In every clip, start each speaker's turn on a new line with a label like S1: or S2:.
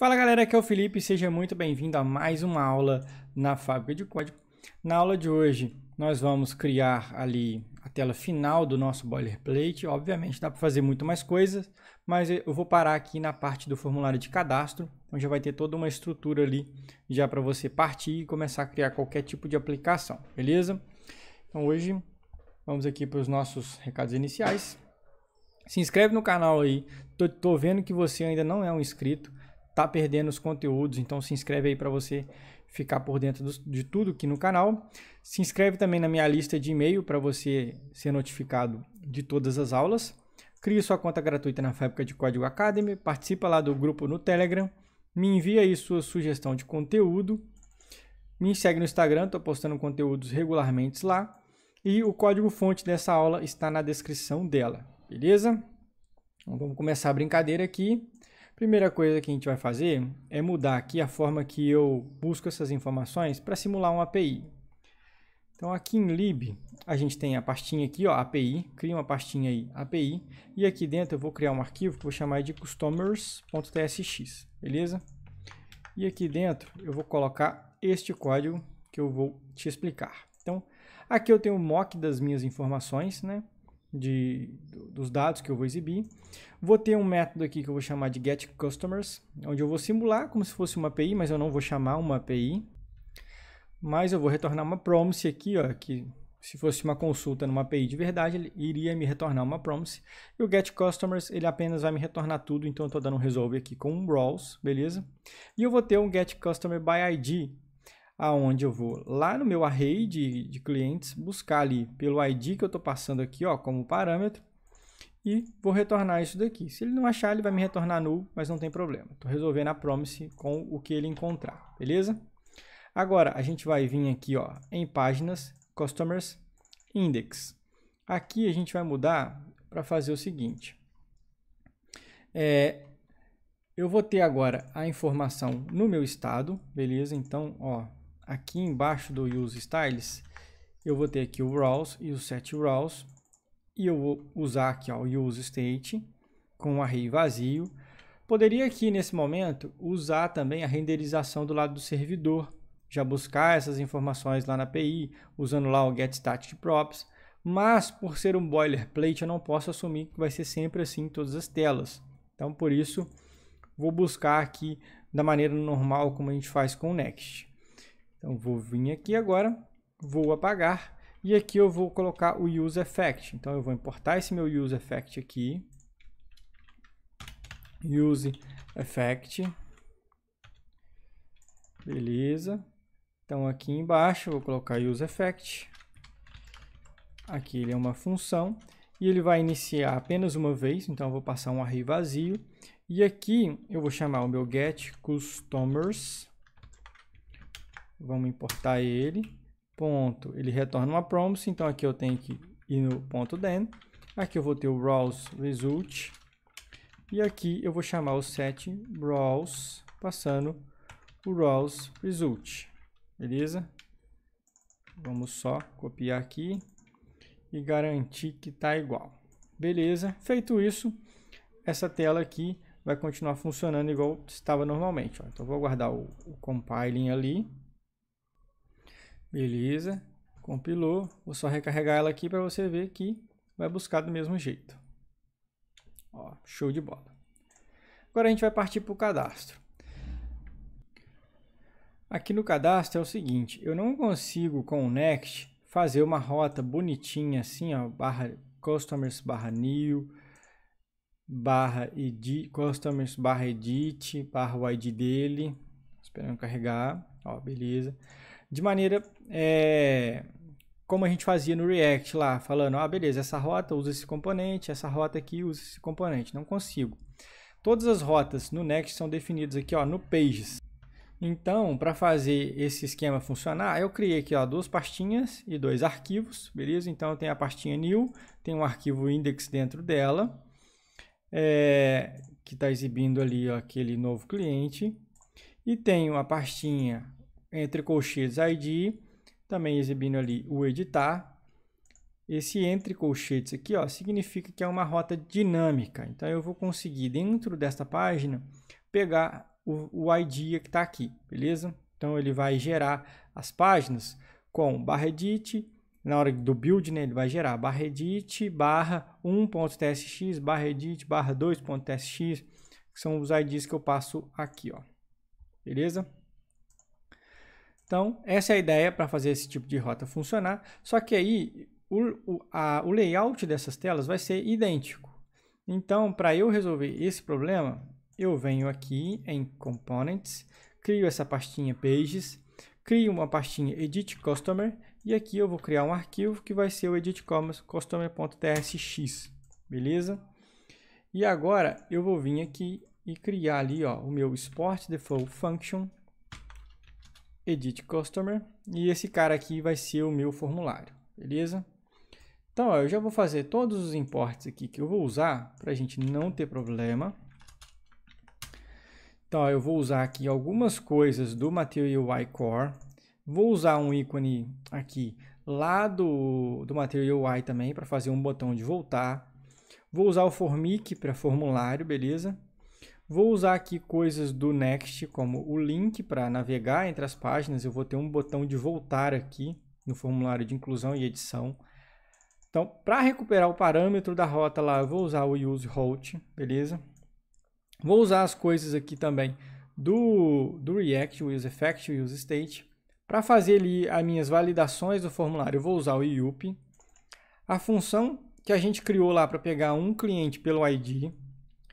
S1: Fala galera, aqui é o Felipe, seja muito bem-vindo a mais uma aula na Fábrica de Código. Na aula de hoje, nós vamos criar ali a tela final do nosso boilerplate. Obviamente dá para fazer muito mais coisas, mas eu vou parar aqui na parte do formulário de cadastro, onde já vai ter toda uma estrutura ali já para você partir e começar a criar qualquer tipo de aplicação, beleza? Então hoje vamos aqui para os nossos recados iniciais. Se inscreve no canal aí, Estou vendo que você ainda não é um inscrito tá perdendo os conteúdos, então se inscreve aí para você ficar por dentro do, de tudo aqui no canal. Se inscreve também na minha lista de e-mail para você ser notificado de todas as aulas. Crie sua conta gratuita na Fábrica de Código Academy, participa lá do grupo no Telegram, me envia aí sua sugestão de conteúdo, me segue no Instagram, estou postando conteúdos regularmente lá e o código-fonte dessa aula está na descrição dela, beleza? Então, vamos começar a brincadeira aqui. Primeira coisa que a gente vai fazer é mudar aqui a forma que eu busco essas informações para simular uma API. Então aqui em lib a gente tem a pastinha aqui, ó, API, cria uma pastinha aí, API, e aqui dentro eu vou criar um arquivo que eu vou chamar de customers.tsx, beleza? E aqui dentro eu vou colocar este código que eu vou te explicar. Então aqui eu tenho o mock das minhas informações, né? de, dos dados que eu vou exibir. Vou ter um método aqui que eu vou chamar de getCustomers, onde eu vou simular como se fosse uma API, mas eu não vou chamar uma API. Mas eu vou retornar uma promise aqui, ó, que se fosse uma consulta numa API de verdade, ele iria me retornar uma promise. E o getCustomers, ele apenas vai me retornar tudo, então eu estou dando um resolve aqui com um browse, beleza? E eu vou ter um getCustomerById, aonde eu vou lá no meu array de, de clientes, buscar ali pelo ID que eu estou passando aqui ó, como parâmetro, e vou retornar isso daqui. Se ele não achar, ele vai me retornar null, mas não tem problema. Estou resolvendo a promise com o que ele encontrar, beleza? Agora, a gente vai vir aqui ó, em páginas, customers, index. Aqui a gente vai mudar para fazer o seguinte. É, eu vou ter agora a informação no meu estado, beleza? Então, ó, aqui embaixo do Use Styles, eu vou ter aqui o Rows e o Set Rows, e eu vou usar aqui ó, o Use State com o um array vazio. Poderia aqui, nesse momento, usar também a renderização do lado do servidor, já buscar essas informações lá na API, usando lá o getStaticProps, props, mas por ser um boilerplate, eu não posso assumir que vai ser sempre assim em todas as telas. Então, por isso, vou buscar aqui da maneira normal como a gente faz com o Next. Então vou vir aqui agora, vou apagar e aqui eu vou colocar o use effect. Então eu vou importar esse meu use effect aqui. Use effect. Beleza. Então aqui embaixo vou colocar use effect. Aqui ele é uma função e ele vai iniciar apenas uma vez, então eu vou passar um array vazio. E aqui eu vou chamar o meu get customers Vamos importar ele. Ponto. Ele retorna uma promise. Então aqui eu tenho que ir no ponto then. Aqui eu vou ter o browse result. E aqui eu vou chamar o set browse passando o browse result. Beleza? Vamos só copiar aqui e garantir que está igual. Beleza, feito isso, essa tela aqui vai continuar funcionando igual estava normalmente. Ó. Então, vou guardar o, o compiling ali. Beleza, compilou. Vou só recarregar ela aqui para você ver que vai buscar do mesmo jeito. Ó, show de bola. Agora a gente vai partir para o cadastro. Aqui no cadastro é o seguinte, eu não consigo com o Next fazer uma rota bonitinha assim, ó, barra customers barra new, barra edit, customers barra edit, barra o ID dele, esperando carregar, ó, beleza de maneira é, como a gente fazia no React lá, falando, ah, beleza, essa rota usa esse componente, essa rota aqui usa esse componente, não consigo. Todas as rotas no Next são definidas aqui ó, no Pages. Então, para fazer esse esquema funcionar, eu criei aqui ó, duas pastinhas e dois arquivos, beleza? Então, tem a pastinha new, tem um arquivo index dentro dela, é, que está exibindo ali ó, aquele novo cliente, e tenho a pastinha entre colchetes ID, também exibindo ali o editar. Esse entre colchetes aqui ó, significa que é uma rota dinâmica. Então, eu vou conseguir, dentro desta página, pegar o, o ID que está aqui, beleza? Então, ele vai gerar as páginas com barra edit, na hora do build, né, ele vai gerar barra edit, barra 1.tsx, barra edit, barra 2.tsx, que são os IDs que eu passo aqui, ó. Beleza? Então, essa é a ideia para fazer esse tipo de rota funcionar. Só que aí o, o, a, o layout dessas telas vai ser idêntico. Então, para eu resolver esse problema, eu venho aqui em Components, crio essa pastinha Pages, crio uma pastinha Edit Customer e aqui eu vou criar um arquivo que vai ser o editcustomer.tsx, beleza? E agora eu vou vir aqui e criar ali ó, o meu export default function Edit Customer, e esse cara aqui vai ser o meu formulário, beleza? Então, ó, eu já vou fazer todos os importes aqui que eu vou usar, para a gente não ter problema. Então, ó, eu vou usar aqui algumas coisas do Material UI Core, vou usar um ícone aqui lá do, do Material UI também, para fazer um botão de voltar, Vou usar o Formic para formulário, beleza? Vou usar aqui coisas do Next, como o link para navegar entre as páginas. Eu vou ter um botão de voltar aqui no formulário de inclusão e edição. Então, para recuperar o parâmetro da rota lá, eu vou usar o use beleza? Vou usar as coisas aqui também do, do React, o useEffect o useState Para fazer ali as minhas validações do formulário, eu vou usar o yup. A função que a gente criou lá para pegar um cliente pelo ID,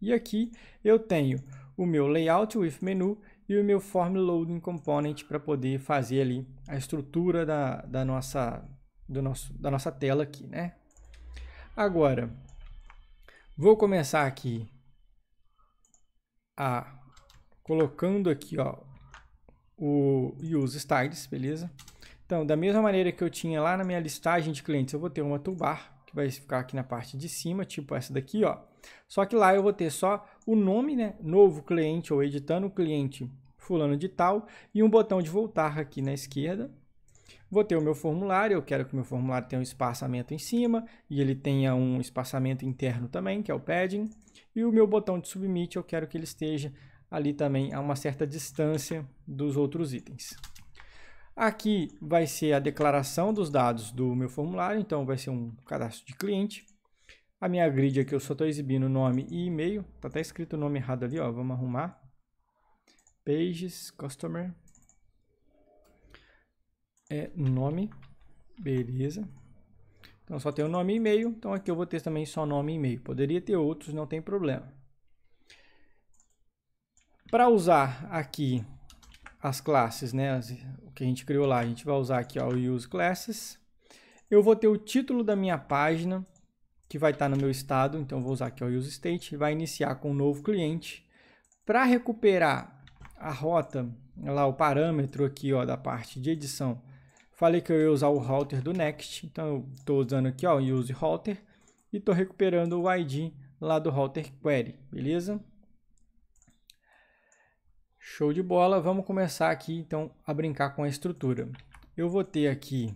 S1: e aqui eu tenho o meu layout with menu e o meu form loading component para poder fazer ali a estrutura da, da, nossa, do nosso, da nossa tela aqui, né? Agora, vou começar aqui a colocando aqui, ó, o use styles, beleza? Então, da mesma maneira que eu tinha lá na minha listagem de clientes, eu vou ter uma toolbar que vai ficar aqui na parte de cima, tipo essa daqui, ó. Só que lá eu vou ter só o nome, né? Novo cliente ou editando o cliente fulano de tal e um botão de voltar aqui na esquerda. Vou ter o meu formulário, eu quero que o meu formulário tenha um espaçamento em cima e ele tenha um espaçamento interno também, que é o padding. E o meu botão de submit, eu quero que ele esteja ali também a uma certa distância dos outros itens. Aqui vai ser a declaração dos dados do meu formulário, então vai ser um cadastro de cliente. A minha grid aqui eu só estou exibindo nome e e-mail. Está até escrito o nome errado ali, ó. Vamos arrumar. Pages, customer. É nome. Beleza. Então só tem o nome e e-mail. Então aqui eu vou ter também só nome e e-mail. Poderia ter outros, não tem problema. Para usar aqui as classes, né? As, o que a gente criou lá, a gente vai usar aqui ó, o use classes. Eu vou ter o título da minha página que vai estar no meu estado, então vou usar aqui o use state, vai iniciar com um novo cliente. Para recuperar a rota, lá o parâmetro aqui ó, da parte de edição, falei que eu ia usar o router do next, então estou usando aqui o use router e estou recuperando o ID lá do router query, beleza? Show de bola, vamos começar aqui então a brincar com a estrutura. Eu vou ter aqui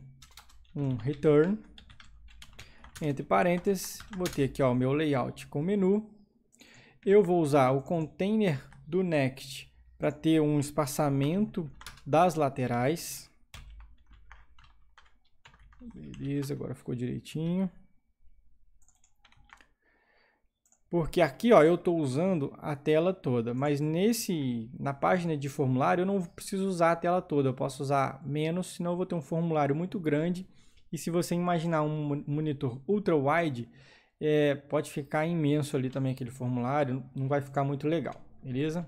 S1: um return, entre parênteses, vou ter aqui ó, o meu layout com menu. Eu vou usar o container do Next para ter um espaçamento das laterais. Beleza, agora ficou direitinho. Porque aqui ó, eu estou usando a tela toda, mas nesse, na página de formulário eu não preciso usar a tela toda, eu posso usar menos, senão eu vou ter um formulário muito grande e se você imaginar um monitor ultra-wide, é, pode ficar imenso ali também aquele formulário, não vai ficar muito legal, beleza?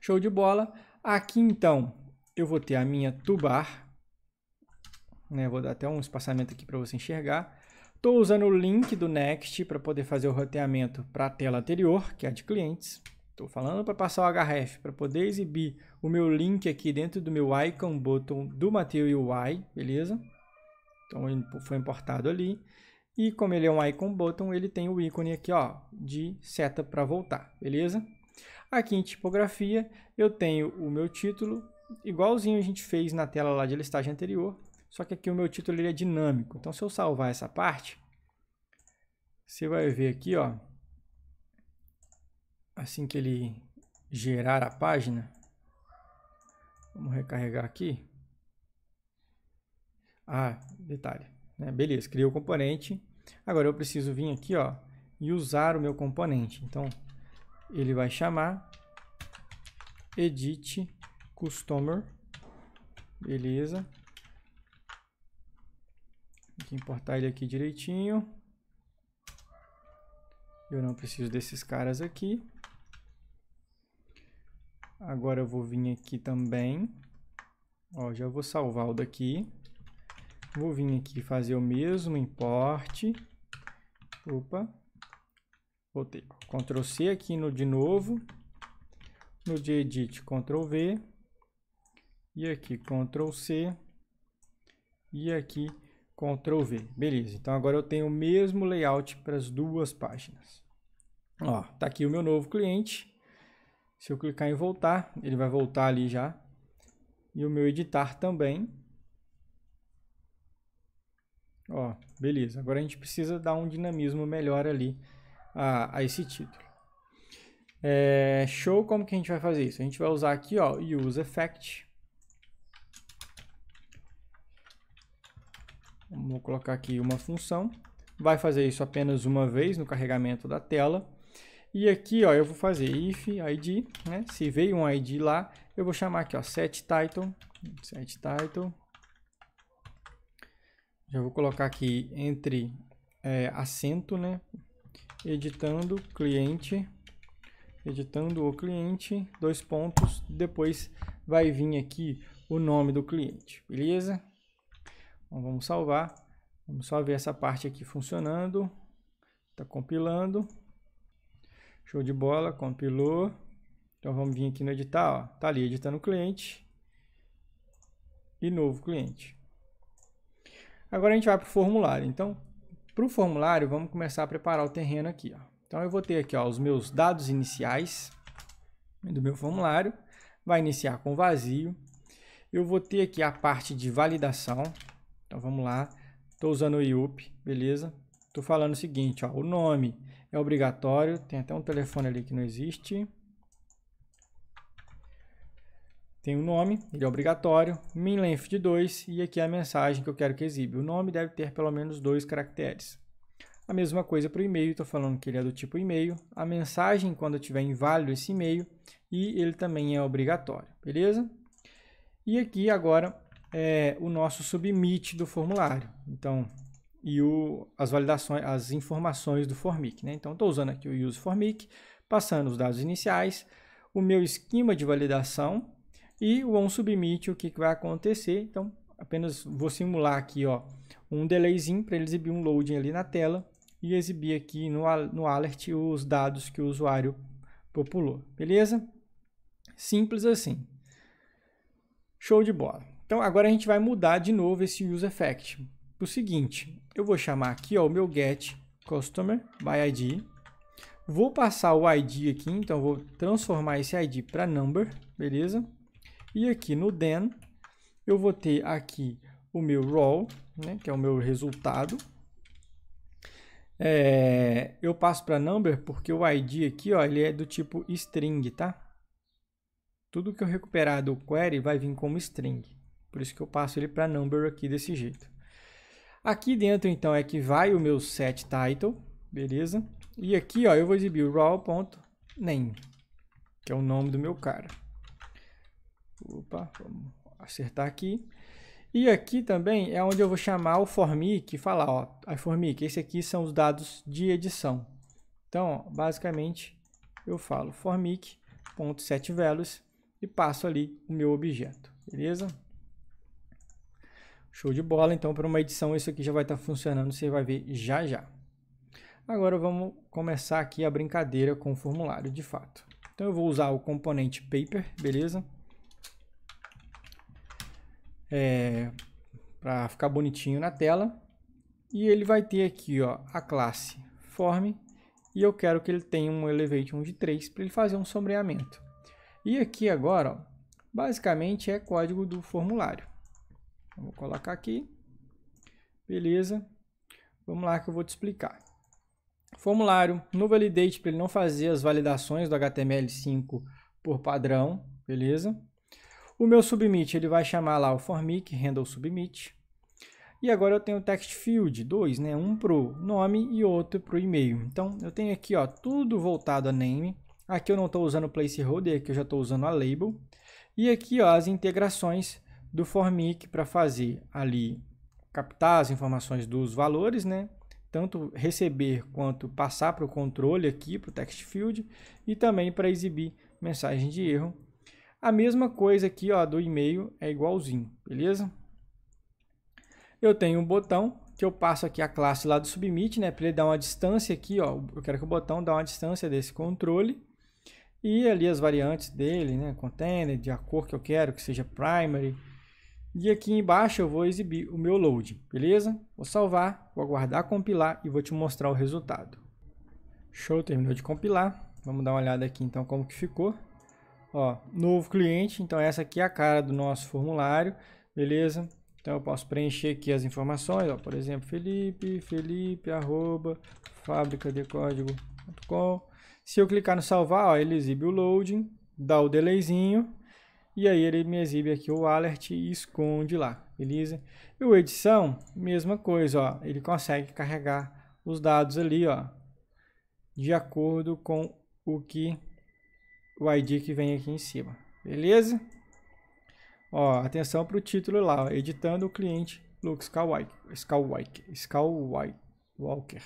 S1: Show de bola. Aqui então eu vou ter a minha tubar, né? Vou dar até um espaçamento aqui para você enxergar. Estou usando o link do Next para poder fazer o roteamento para a tela anterior, que é a de clientes. Estou falando para passar o HRF para poder exibir o meu link aqui dentro do meu icon button do Material UI, beleza? Então ele foi importado ali. E como ele é um icon button, ele tem o ícone aqui ó, de seta para voltar, beleza? Aqui em tipografia eu tenho o meu título, igualzinho a gente fez na tela lá de listagem anterior, só que aqui o meu título ele é dinâmico. Então se eu salvar essa parte, você vai ver aqui, ó, assim que ele gerar a página, vamos recarregar aqui. Ah, detalhe. Né? Beleza, criei o componente. Agora eu preciso vir aqui ó, e usar o meu componente. Então, ele vai chamar edit customer. Beleza. Tem que importar ele aqui direitinho. Eu não preciso desses caras aqui. Agora eu vou vir aqui também. Ó, já vou salvar o daqui. Vou vir aqui fazer o mesmo import. Opa. Voltei. Ctrl C aqui no de novo. No de edit, Ctrl V. E aqui, Ctrl C. E aqui, Ctrl V. Beleza. Então agora eu tenho o mesmo layout para as duas páginas. Ó, tá aqui o meu novo cliente. Se eu clicar em voltar, ele vai voltar ali já. E o meu editar também. Ó, beleza. Agora a gente precisa dar um dinamismo melhor ali a, a esse título. É, show, como que a gente vai fazer isso? A gente vai usar aqui, ó, Use Effect. Vou colocar aqui uma função. Vai fazer isso apenas uma vez no carregamento da tela. E aqui, ó, eu vou fazer if id, né? Se veio um id lá, eu vou chamar aqui, ó, set title, set title já vou colocar aqui entre é, assento, né? Editando cliente, editando o cliente, dois pontos, depois vai vir aqui o nome do cliente, beleza? Então, vamos salvar, vamos só ver essa parte aqui funcionando, está compilando, show de bola, compilou, então vamos vir aqui no editar, ó, tá ali editando o cliente e novo cliente. Agora a gente vai para o formulário. Então, para o formulário, vamos começar a preparar o terreno aqui. Ó. Então, eu vou ter aqui ó, os meus dados iniciais do meu formulário. Vai iniciar com vazio. Eu vou ter aqui a parte de validação. Então, vamos lá. Estou usando o IUP, beleza? Estou falando o seguinte, ó, o nome é obrigatório. Tem até um telefone ali que não existe tem o um nome, ele é obrigatório, min length de 2 e aqui é a mensagem que eu quero que exibe. O nome deve ter pelo menos dois caracteres. A mesma coisa para o e-mail, estou falando que ele é do tipo e-mail. A mensagem, quando tiver inválido esse e-mail, e ele também é obrigatório, beleza? E aqui agora é o nosso submit do formulário. Então, e o, as validações, as informações do Formic, né? Então, estou usando aqui o use Formic, passando os dados iniciais, o meu esquema de validação, e o onsubmit, o que vai acontecer? Então, apenas vou simular aqui ó, um delayzinho para ele exibir um loading ali na tela e exibir aqui no, no alert os dados que o usuário populou, beleza? Simples assim. Show de bola. Então agora a gente vai mudar de novo esse use effect. O seguinte, eu vou chamar aqui ó, o meu get customer by id. Vou passar o id aqui, então vou transformar esse id para number, beleza? E aqui no then, eu vou ter aqui o meu raw, né, que é o meu resultado. É, eu passo para number porque o id aqui ó, ele é do tipo string, tá? Tudo que eu recuperar do query vai vir como string. Por isso que eu passo ele para number aqui desse jeito. Aqui dentro então é que vai o meu set title, beleza? E aqui ó, eu vou exibir o raw.name, que é o nome do meu cara. Opa, vamos acertar aqui. E aqui também é onde eu vou chamar o Formic e falar, ó, a Formic, esse aqui são os dados de edição. Então, ó, basicamente, eu falo formic.setValues e passo ali o meu objeto, beleza? Show de bola, então para uma edição isso aqui já vai estar tá funcionando, você vai ver já já. Agora vamos começar aqui a brincadeira com o formulário de fato. Então eu vou usar o componente paper, beleza? é, para ficar bonitinho na tela. E ele vai ter aqui ó, a classe Form e eu quero que ele tenha um Elevate 1 de 3 para ele fazer um sombreamento. E aqui agora, ó, basicamente é código do formulário. Vou colocar aqui, beleza. Vamos lá que eu vou te explicar. Formulário no Validate para ele não fazer as validações do HTML5 por padrão, beleza? O meu submit ele vai chamar lá o formic, handle submit. E agora eu tenho o text field, dois, né? Um para o nome e outro para o e-mail. Então eu tenho aqui ó, tudo voltado a name. Aqui eu não estou usando o placeholder, aqui eu já estou usando a label. E aqui ó, as integrações do Formic para fazer ali captar as informações dos valores, né? Tanto receber quanto passar para o controle aqui, para o text field, e também para exibir mensagem de erro a mesma coisa aqui ó, do e-mail é igualzinho, beleza? Eu tenho um botão que eu passo aqui a classe lá do submit, né? Para ele dar uma distância aqui, ó. Eu quero que o botão dê uma distância desse controle. E ali as variantes dele, né? Container, de a cor que eu quero, que seja primary. E aqui embaixo eu vou exibir o meu load, beleza? Vou salvar, vou aguardar compilar e vou te mostrar o resultado. Show, terminou de compilar. Vamos dar uma olhada aqui então como que ficou. Ó, novo cliente, então essa aqui é a cara do nosso formulário, beleza? Então eu posso preencher aqui as informações, ó, por exemplo, Felipe, Felipe, arroba, códigocom Se eu clicar no salvar, ó, ele exibe o loading, dá o delayzinho, e aí ele me exibe aqui o alert e esconde lá, beleza? E o edição, mesma coisa, ó, ele consegue carregar os dados ali, ó, de acordo com o que o ID que vem aqui em cima. Beleza? Ó, atenção para o título lá, ó, editando o cliente Luke Skywalker, Skywalker, Skywalker.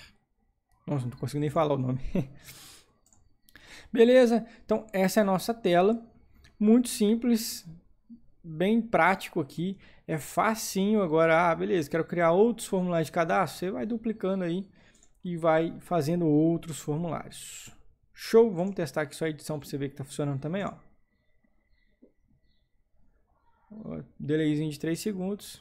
S1: Nossa, não consigo nem falar o nome. Beleza? Então, essa é a nossa tela. Muito simples, bem prático aqui. É facinho agora. Ah, beleza, quero criar outros formulários de cadastro. Você vai duplicando aí e vai fazendo outros formulários. Show, vamos testar aqui só a edição para você ver que está funcionando também, ó. Delayzinho de 3 segundos.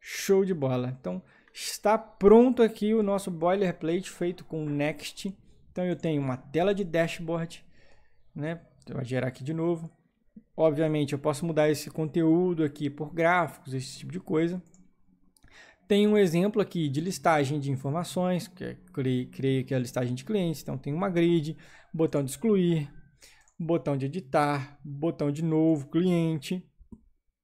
S1: Show de bola. Então, está pronto aqui o nosso boilerplate feito com Next. Então, eu tenho uma tela de dashboard, né? Vou gerar aqui de novo. Obviamente, eu posso mudar esse conteúdo aqui por gráficos, esse tipo de coisa. Tem um exemplo aqui de listagem de informações, que é, creio, creio que é a listagem de clientes. Então tem uma grid, botão de excluir, botão de editar, botão de novo, cliente,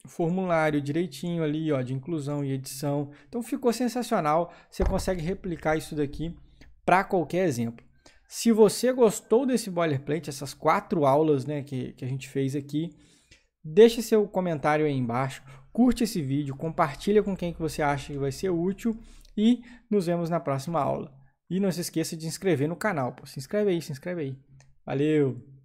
S1: formulário direitinho ali, ó, de inclusão e edição. Então ficou sensacional. Você consegue replicar isso daqui para qualquer exemplo. Se você gostou desse boilerplate, essas quatro aulas né, que, que a gente fez aqui, deixe seu comentário aí embaixo curte esse vídeo, compartilha com quem que você acha que vai ser útil e nos vemos na próxima aula. E não se esqueça de se inscrever no canal. Pô. Se inscreve aí, se inscreve aí. Valeu!